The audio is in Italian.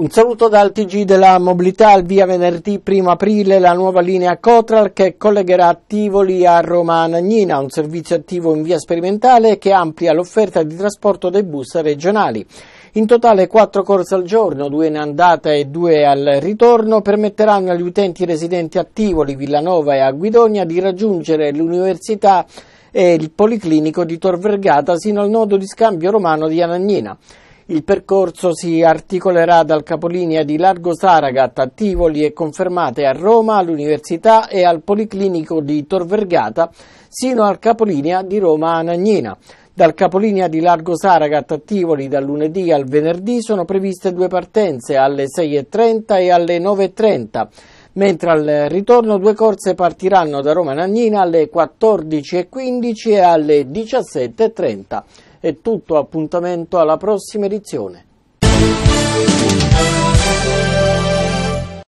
Un saluto dal TG della mobilità al via venerdì 1 aprile la nuova linea Cotral che collegherà Tivoli a Roma Anagnina, un servizio attivo in via sperimentale che amplia l'offerta di trasporto dei bus regionali. In totale quattro corse al giorno, due in andata e due al ritorno, permetteranno agli utenti residenti a Tivoli, Villanova e a Guidonia di raggiungere l'università e il policlinico di Tor Vergata sino al nodo di scambio romano di Anagnina. Il percorso si articolerà dal capolinea di Largo Saragat a Tivoli e confermate a Roma, all'Università e al Policlinico di Tor Vergata, sino al capolinea di Roma a Nagnina. Dal capolinea di Largo Saragat a Tivoli dal lunedì al venerdì sono previste due partenze alle 6.30 e alle 9.30, mentre al ritorno due corse partiranno da Roma Nagnina alle 14.15 e alle 17.30. È tutto, appuntamento alla prossima edizione.